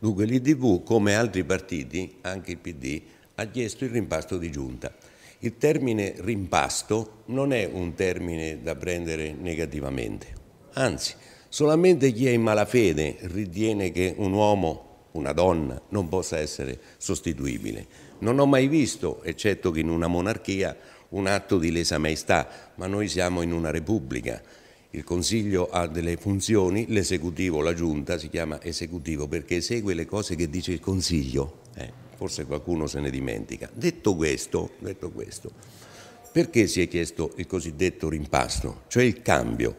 Dunque l'IDV, come altri partiti, anche il PD, ha chiesto il rimpasto di giunta. Il termine rimpasto non è un termine da prendere negativamente, anzi, solamente chi è in malafede ritiene che un uomo, una donna, non possa essere sostituibile. Non ho mai visto, eccetto che in una monarchia, un atto di lesa maestà, ma noi siamo in una repubblica il Consiglio ha delle funzioni, l'esecutivo, la giunta si chiama esecutivo perché esegue le cose che dice il Consiglio. Eh, forse qualcuno se ne dimentica. Detto questo, detto questo, perché si è chiesto il cosiddetto rimpasto, cioè il cambio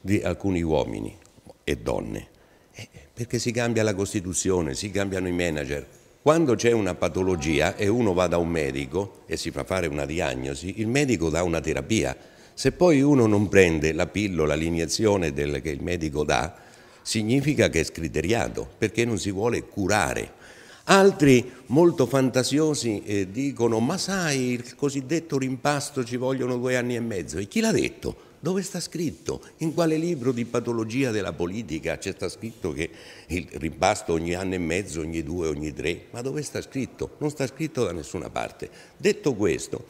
di alcuni uomini e donne? Eh, perché si cambia la Costituzione, si cambiano i manager, quando c'è una patologia e uno va da un medico e si fa fare una diagnosi, il medico dà una terapia. Se poi uno non prende la pillola, l'iniezione del, che il medico dà, significa che è scriteriato, perché non si vuole curare. Altri molto fantasiosi eh, dicono ma sai il cosiddetto rimpasto ci vogliono due anni e mezzo e chi l'ha detto? Dove sta scritto? In quale libro di patologia della politica c'è sta scritto che il rimpasto ogni anno e mezzo, ogni due, ogni tre? Ma dove sta scritto? Non sta scritto da nessuna parte. Detto questo,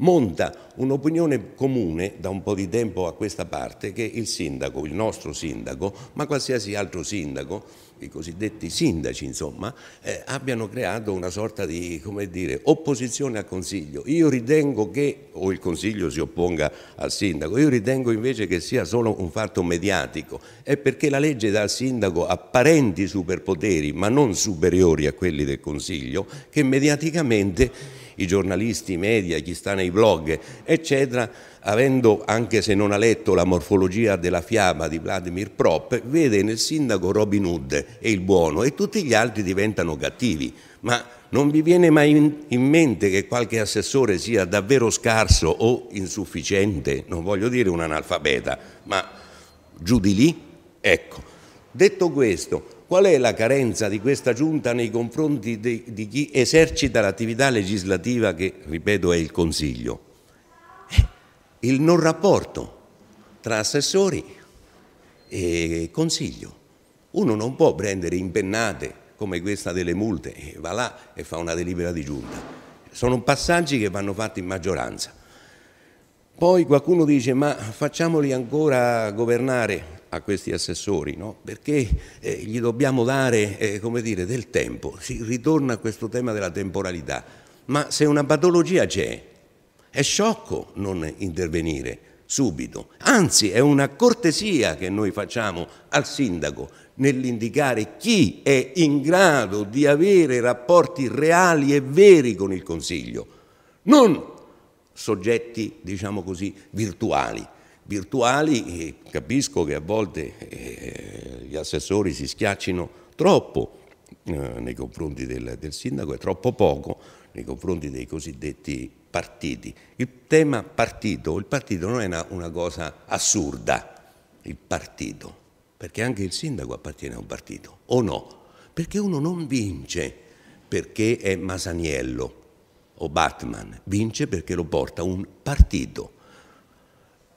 monta un'opinione comune da un po' di tempo a questa parte che il sindaco, il nostro sindaco, ma qualsiasi altro sindaco, i cosiddetti sindaci, insomma, eh, abbiano creato una sorta di dire, opposizione al Consiglio. Io ritengo che, o il Consiglio si opponga al sindaco, io ritengo invece che sia solo un fatto mediatico, è perché la legge dà al sindaco apparenti superpoteri, ma non superiori a quelli del Consiglio, che mediaticamente i giornalisti, i media, chi sta nei blog, eccetera, avendo, anche se non ha letto la morfologia della fiaba di Vladimir Prop, vede nel sindaco Robin Hood e il buono e tutti gli altri diventano cattivi. Ma non vi viene mai in, in mente che qualche assessore sia davvero scarso o insufficiente? Non voglio dire un analfabeta, ma giù di lì? Ecco, detto questo, Qual è la carenza di questa giunta nei confronti di, chi esercita l'attività legislativa che, ripeto, è il Consiglio? il non rapporto tra assessori e consiglio. Uno non può prendere impennate come questa delle multe, e va là e fa una delibera di giunta. Sono passaggi che vanno fatti in maggioranza. Poi qualcuno dice ma facciamoli ancora governare a questi assessori, no? perché eh, gli dobbiamo dare eh, dire, del tempo. Si ritorna a questo tema della temporalità. Ma se una patologia c'è, è sciocco non intervenire subito, anzi è una cortesia che noi facciamo al sindaco nell'indicare chi è in grado di avere rapporti reali e veri con il Consiglio, non soggetti, diciamo così, virtuali. Virtuali, eh, capisco che a volte eh, gli assessori si schiaccino troppo eh, nei confronti del, del sindaco e troppo poco nei confronti dei cosiddetti partiti. Il tema partito, il partito non è una, una cosa assurda, il partito, perché anche il sindaco appartiene a un partito, o no? Perché uno non vince perché è Masaniello o Batman, vince perché lo porta un partito.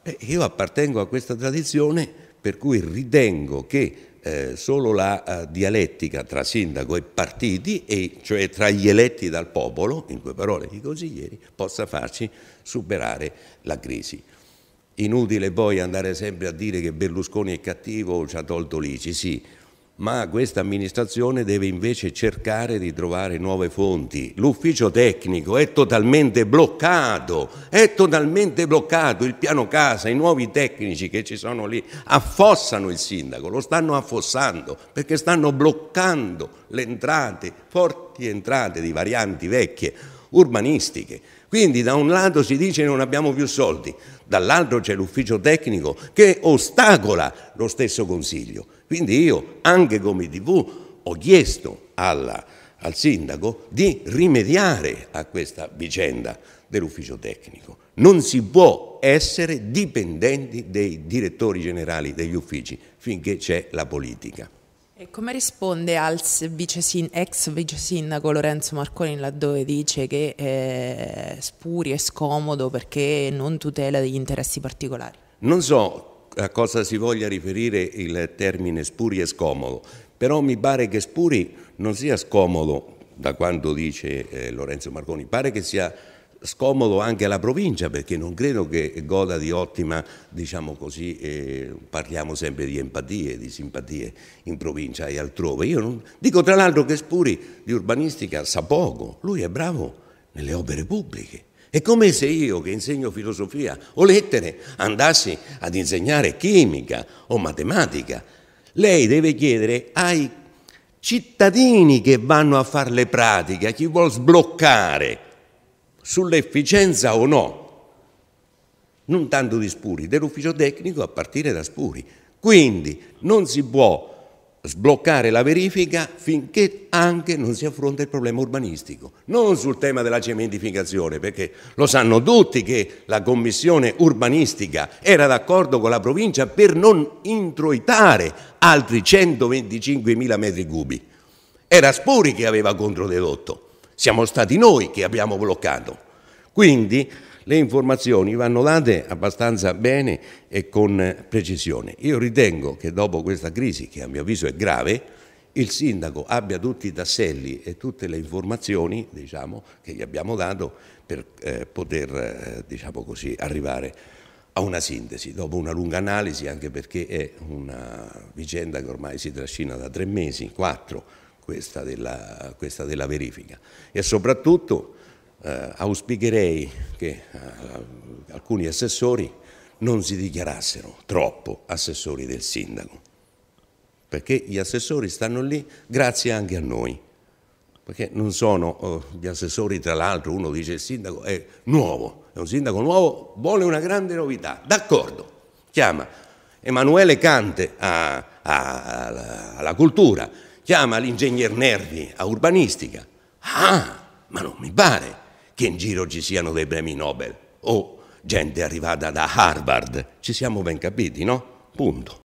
E io appartengo a questa tradizione per cui ritengo che eh, solo la eh, dialettica tra sindaco e partiti, e cioè tra gli eletti dal popolo, in due parole i consiglieri, possa farci superare la crisi. Inutile poi andare sempre a dire che Berlusconi è cattivo o ci ha tolto l'ICI, sì, ma questa amministrazione deve invece cercare di trovare nuove fonti. L'ufficio tecnico è totalmente bloccato, è totalmente bloccato, il piano casa, i nuovi tecnici che ci sono lì affossano il sindaco, lo stanno affossando perché stanno bloccando le entrate, forti entrate di varianti vecchie urbanistiche. Quindi da un lato si dice non abbiamo più soldi, dall'altro c'è l'ufficio tecnico che ostacola lo stesso Consiglio. Quindi io, anche come TV, ho chiesto alla, al sindaco di rimediare a questa vicenda dell'ufficio tecnico. Non si può essere dipendenti dei direttori generali degli uffici finché c'è la politica. E come risponde al vice ex vice sindaco Lorenzo Marconi laddove dice che è eh, spurio e scomodo perché non tutela degli interessi particolari? Non so a cosa si voglia riferire il termine spuri e scomodo, però mi pare che spuri non sia scomodo da quanto dice eh, Lorenzo Marconi, pare che sia scomodo anche alla provincia perché non credo che goda di ottima, diciamo così, eh, parliamo sempre di empatie, di simpatie in provincia e altrove. Io non, dico tra l'altro che Spuri di urbanistica sa poco, lui è bravo nelle opere pubbliche è come se io che insegno filosofia o lettere andassi ad insegnare chimica o matematica. Lei deve chiedere ai cittadini che vanno a fare le pratiche, a chi vuole sbloccare sull'efficienza o no. Non tanto di Spuri, dell'ufficio tecnico a partire da Spuri. Quindi non si può sbloccare la verifica finché anche non si affronta il problema urbanistico, non sul tema della cementificazione, perché lo sanno tutti che la commissione urbanistica era d'accordo con la provincia per non introitare altri 125.000 metri cubi. Era Spuri che aveva controdedotto, siamo stati noi che abbiamo bloccato. Quindi le informazioni vanno date abbastanza bene e con precisione. Io ritengo che dopo questa crisi, che a mio avviso è grave, il sindaco abbia tutti i tasselli e tutte le informazioni diciamo, che gli abbiamo dato per eh, poter eh, diciamo così, arrivare a una sintesi, dopo una lunga analisi, anche perché è una vicenda che ormai si trascina da tre mesi, quattro, questa della, questa della verifica. E soprattutto eh, auspicherei che eh, alcuni assessori non si dichiarassero troppo assessori del sindaco, perché gli assessori stanno lì grazie anche a noi, perché non sono eh, gli assessori, tra l'altro uno dice il sindaco è nuovo, è un sindaco nuovo, vuole una grande novità, d'accordo, chiama Emanuele Cante a, a, a, alla cultura, chiama l'ingegner Nervi a urbanistica, ah, ma non mi pare, che in giro ci siano dei premi Nobel o gente arrivata da Harvard. Ci siamo ben capiti, no? Punto.